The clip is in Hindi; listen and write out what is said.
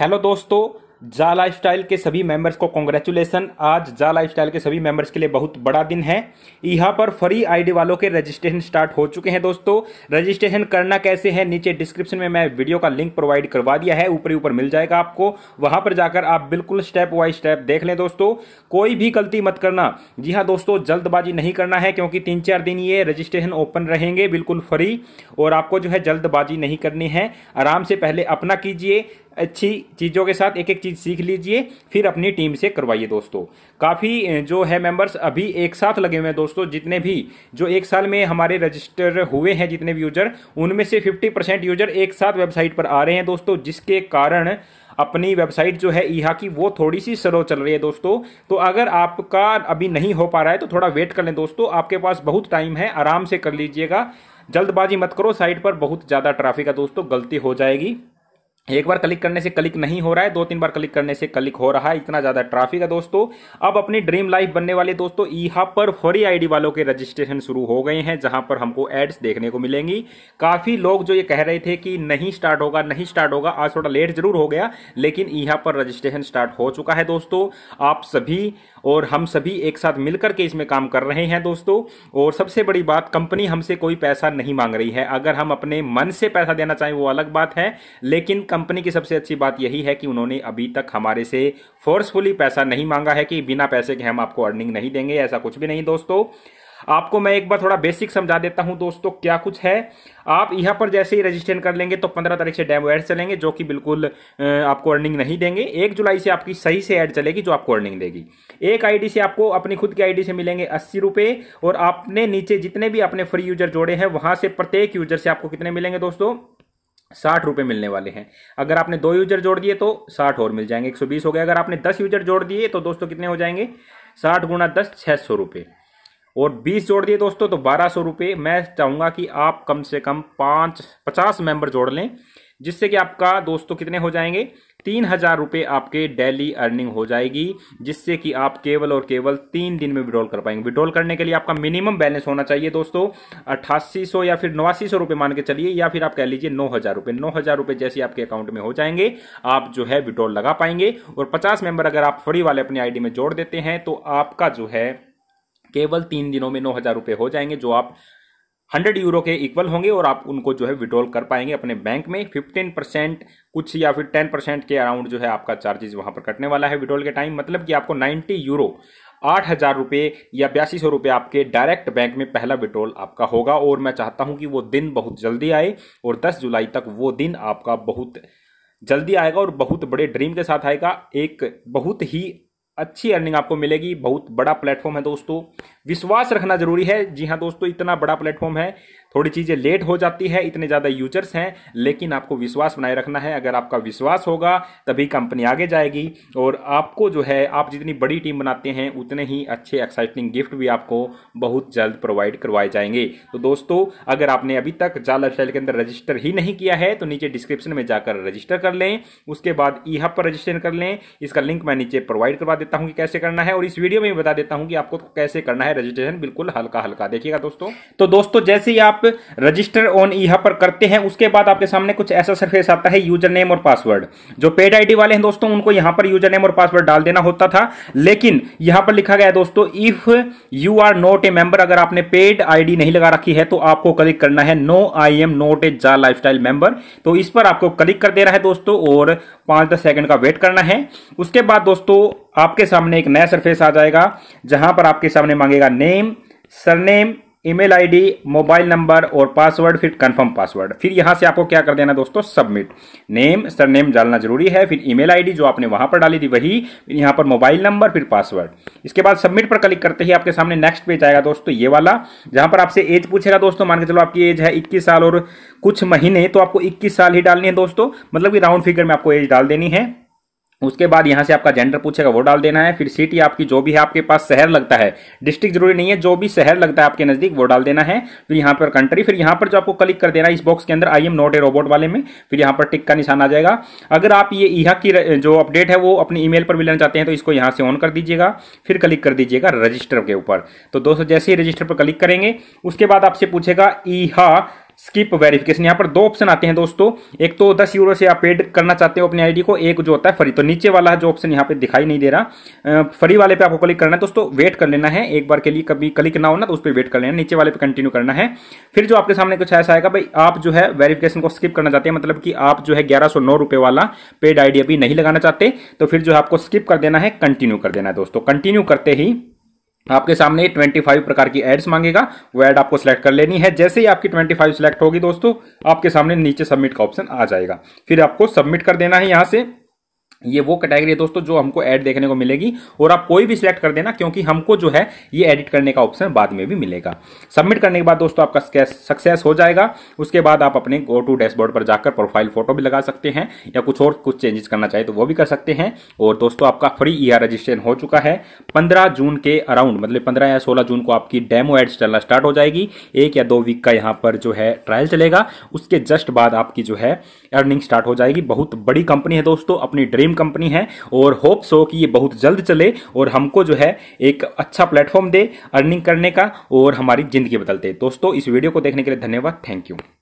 हेलो दोस्तों जा लाइफस्टाइल के सभी मेंबर्स को कॉन्ग्रेचुलेसन आज जा लाइफस्टाइल के सभी मेंबर्स के लिए बहुत बड़ा दिन है यहाँ पर फ्री आईडी वालों के रजिस्ट्रेशन स्टार्ट हो चुके हैं दोस्तों रजिस्ट्रेशन करना कैसे है नीचे डिस्क्रिप्शन में मैं वीडियो का लिंक प्रोवाइड करवा दिया है ऊपर ऊपर मिल जाएगा आपको वहां पर जाकर आप बिल्कुल स्टेप बाई स्टेप देख लें दोस्तों कोई भी गलती मत करना जी हाँ दोस्तों जल्दबाजी नहीं करना है क्योंकि तीन चार दिन ये रजिस्ट्रेशन ओपन रहेंगे बिल्कुल फ्री और आपको जो है जल्दबाजी नहीं करनी है आराम से पहले अपना कीजिए अच्छी चीज़ों के साथ एक एक चीज़ सीख लीजिए फिर अपनी टीम से करवाइए दोस्तों काफ़ी जो है मेंबर्स अभी एक साथ लगे हुए हैं दोस्तों जितने भी जो एक साल में हमारे रजिस्टर हुए हैं जितने भी यूजर उनमें से 50 परसेंट यूजर एक साथ वेबसाइट पर आ रहे हैं दोस्तों जिसके कारण अपनी वेबसाइट जो है ईहा e की वो थोड़ी सी स्लो चल रही है दोस्तों तो अगर आपका अभी नहीं हो पा रहा है तो थोड़ा वेट कर लें दोस्तों आपके पास बहुत टाइम है आराम से कर लीजिएगा जल्दबाजी मत करो साइट पर बहुत ज़्यादा ट्रैफिक है दोस्तों गलती हो जाएगी एक बार क्लिक करने से क्लिक नहीं हो रहा है दो तीन बार क्लिक करने से क्लिक हो रहा है इतना ज़्यादा ट्रैफिक है दोस्तों अब अपनी ड्रीम लाइफ बनने वाले दोस्तों यहाँ पर फौरी आईडी वालों के रजिस्ट्रेशन शुरू हो गए हैं जहां पर हमको एड्स देखने को मिलेंगी काफ़ी लोग जो ये कह रहे थे कि नहीं स्टार्ट होगा नहीं स्टार्ट होगा आज थोड़ा लेट जरूर हो गया लेकिन यहाँ पर रजिस्ट्रेशन स्टार्ट हो चुका है दोस्तों आप सभी और हम सभी एक साथ मिलकर के इसमें काम कर रहे हैं दोस्तों और सबसे बड़ी बात कंपनी हमसे कोई पैसा नहीं मांग रही है अगर हम अपने मन से पैसा देना चाहें वो अलग बात है लेकिन कंपनी की सबसे अच्छी बात यही है कि उन्होंने अभी तक हमारे से फोर्सफुली पैसा नहीं मांगा है कि बिना पैसे के हम आपको अर्निंग नहीं देंगे ऐसा कुछ भी नहीं दोस्तों आपको मैं एक बार थोड़ा बेसिक समझा देता हूं दोस्तों क्या कुछ है आप यहां पर जैसे ही रजिस्ट्रेशन कर लेंगे तो 15 तारीख से डैम एड चलेंगे जो कि बिल्कुल आपको अर्निंग नहीं देंगे एक जुलाई से आपकी सही से ऐड चलेगी जो आपको अर्निंग देगी एक आईडी से आपको अपनी खुद की आईडी से मिलेंगे अस्सी रुपये और आपने नीचे जितने भी अपने फ्री यूजर जोड़े हैं वहां से प्रत्येक यूजर से आपको कितने मिलेंगे दोस्तों साठ रुपये मिलने वाले हैं अगर आपने दो यूजर जोड़ दिए तो साठ और मिल जाएंगे एक सौ बीस हो गए अगर आपने दस यूजर जोड़ दिए तो दोस्तों कितने हो जाएंगे साठ गुणा दस छः सौ रुपये और बीस जोड़ दिए दोस्तों तो बारह सौ रुपये मैं चाहूँगा कि आप कम से कम पाँच पचास मेंबर जोड़ लें जिससे कि आपका दोस्तों कितने हो जाएंगे तीन हजार रुपये आपके डेली अर्निंग हो जाएगी जिससे कि आप केवल और केवल तीन दिन में विड्रॉल कर पाएंगे विड्रॉल करने के लिए आपका मिनिमम बैलेंस होना चाहिए दोस्तों अट्ठासी सौ या फिर नवासी सौ रुपये मान के चलिए या फिर आप कह लीजिए नौ हजार रुपये नौ हजार रुपये जैसे आपके अकाउंट में हो जाएंगे आप जो है विड्रॉल लगा पाएंगे और पचास मेंबर अगर आप फ्री वाले अपनी आईडी में जोड़ देते हैं तो आपका जो है केवल तीन दिनों में नौ हजार रुपए हो जाएंगे जो आप हंड्रेड यूरो के इक्वल होंगे और आप उनको जो है विड्रॉल कर पाएंगे अपने बैंक में फिफ्टीन परसेंट कुछ या फिर टेन परसेंट के अराउंड जो है आपका चार्जेज वहाँ पर कटने वाला है विड्रॉल के टाइम मतलब कि आपको नाइन्टी यूरो आठ हज़ार रुपये या बयासी सौ रुपये आपके डायरेक्ट बैंक में पहला विड्रॉल आपका होगा और मैं चाहता हूँ कि वो दिन बहुत जल्दी आए और दस जुलाई तक वो दिन आपका बहुत जल्दी आएगा और बहुत बड़े ड्रीम के साथ आएगा एक बहुत ही अच्छी अर्निंग आपको मिलेगी बहुत बड़ा प्लेटफॉर्म है दोस्तों विश्वास रखना जरूरी है जी हाँ दोस्तों इतना बड़ा प्लेटफॉर्म है थोड़ी चीज़ें लेट हो जाती है इतने ज़्यादा यूजर्स हैं लेकिन आपको विश्वास बनाए रखना है अगर आपका विश्वास होगा तभी कंपनी आगे जाएगी और आपको जो है आप जितनी बड़ी टीम बनाते हैं उतने ही अच्छे एक्साइटिंग गिफ्ट भी आपको बहुत जल्द प्रोवाइड करवाए जाएंगे तो दोस्तों अगर आपने अभी तक जाल वेबसाइट के अंदर रजिस्टर ही नहीं किया है तो नीचे डिस्क्रिप्शन में जाकर रजिस्टर कर लें उसके बाद ई हब पर रजिस्टर कर लें इसका लिंक मैं नीचे प्रोवाइड करवा देता हूँ कि कैसे करना है और इस वीडियो में बता देता हूँ कि आपको कैसे करना है रजिस्ट्रेशन बिल्कुल हल्का हल्का देखिएगा दोस्तों तो दोस्तों जैसे ही आप रजिस्टर ऑन यहाँ पर करते हैं उसके बाद आपके सामने कुछ ऐसा सरफेस आता है यूजर नेम और पासवर्ड जो पेड आईडी वाले हैं दोस्तों उनको यहाँ पर यूजर नेम और पासवर्ड डाल देना होता था लेकिन यहाँ पर लिखा गया है दोस्तों if you are not a member अगर आपने पेड आईडी नहीं लगा रखी है तो आपको क्लिक करना है no I am not a जा लाइफ स्टाइल तो इस पर आपको क्लिक कर देना है दोस्तों और पांच दस सेकंड का वेट करना है उसके बाद दोस्तों आपके सामने एक नया सरफेस आ जाएगा जहां पर आपके सामने मांगेगा name surname email ID mobile number और पासवर्ड फिर कंफर्म पासवर्ड फिर यहां से आपको क्या कर देना दोस्तों सबमिट नेम सर नेम डालना जरूरी है फिर ईमेल आईडी जो आपने वहां पर डाली थी वही फिर यहां पर मोबाइल नंबर फिर पासवर्ड इसके बाद सबमिट पर क्लिक करते ही आपके सामने नेक्स्ट पेज आएगा दोस्तों ये वाला जहां पर आपसे एज पूछेगा दोस्तों मान के चलो आपकी एज है इक्कीस साल और कुछ महीने तो आपको इक्कीस साल ही डालनी है दोस्तों मतलब कि राउंड फिगर में आपको एज डाल देनी है उसके बाद यहाँ से आपका जेंडर पूछेगा वो डाल देना है फिर सिटी आपकी जो भी है आपके पास शहर लगता है डिस्ट्रिक्ट जरूरी नहीं है जो भी शहर लगता है आपके नज़दीक वो डाल देना है फिर यहाँ पर कंट्री फिर यहाँ पर जो आपको क्लिक कर देना है इस बॉक्स के अंदर I am not a robot वाले में फिर यहाँ पर टिक का निशान आ जाएगा अगर आप ये यहाँ की जो अपडेट है वो अपनी ईमेल पर भी लेना चाहते हैं तो इसको यहाँ से ऑन कर दीजिएगा फिर क्लिक कर दीजिएगा रजिस्टर के ऊपर तो दोस्तों जैसे ही रजिस्टर पर क्लिक करेंगे उसके बाद आपसे पूछेगा ईहा स्किप वेरिफिकेशन यहाँ पर दो ऑप्शन आते हैं दोस्तों एक तो दस यूरो से आप पेड करना चाहते हो अपनी आईडी को एक जो होता है फ्री तो नीचे वाला है जो ऑप्शन यहाँ पे दिखाई नहीं दे रहा फ्री वाले पे आपको क्लिक करना है दोस्तों वेट कर लेना है एक बार के लिए कभी क्लिक ना हो ना तो उस पर वेट कर लेना नीचे वाले पे कंटिन्यू करना है फिर जो आपके सामने कुछ ऐसा आएगा भाई आप जो है वेरिफिकेशन को स्किप करना चाहते हैं मतलब कि आप जो है ग्यारह सौ नौ वाला पेड आईडी अभी नहीं लगाना चाहते तो फिर जो है आपको स्किप कर देना है कंटिन्यू कर देना है दोस्तों कंटिन्यू करते ही आपके सामने 25 प्रकार की एड्स मांगेगा वो एड आपको सिलेक्ट कर लेनी है जैसे ही आपकी 25 सिलेक्ट होगी दोस्तों आपके सामने नीचे सबमिट का ऑप्शन आ जाएगा फिर आपको सबमिट कर देना है यहाँ से ये वो कैटेगरी है दोस्तों जो हमको ऐड देखने को मिलेगी और आप कोई भी सिलेक्ट कर देना क्योंकि हमको जो है ये एडिट करने का ऑप्शन बाद में भी मिलेगा सबमिट करने के बाद दोस्तों आपका सक्सेस हो जाएगा उसके बाद आप अपने गो टू डैशबोर्ड पर जाकर प्रोफाइल फोटो भी लगा सकते हैं या कुछ और कुछ चेंजेस करना चाहे तो वो भी कर सकते हैं और दोस्तों आपका फ्री ई रजिस्ट्रेशन हो चुका है पंद्रह जून के अराउंड मतलब पंद्रह या सोलह जून को आपकी डेमो एड्स चलना स्टार्ट हो जाएगी एक या दो वीक का यहाँ पर जो है ट्रायल चलेगा उसके जस्ट बाद आपकी जो है अर्निंग स्टार्ट हो जाएगी बहुत बड़ी कंपनी है दोस्तों अपनी ड्रीम ड्रीम कंपनी है और होप सो कि ये बहुत जल्द चले और हमको जो है एक अच्छा प्लेटफॉर्म दे अर्निंग करने का और हमारी ज़िंदगी बदलते दोस्तों इस वीडियो को देखने के लिए धन्यवाद थैंक यू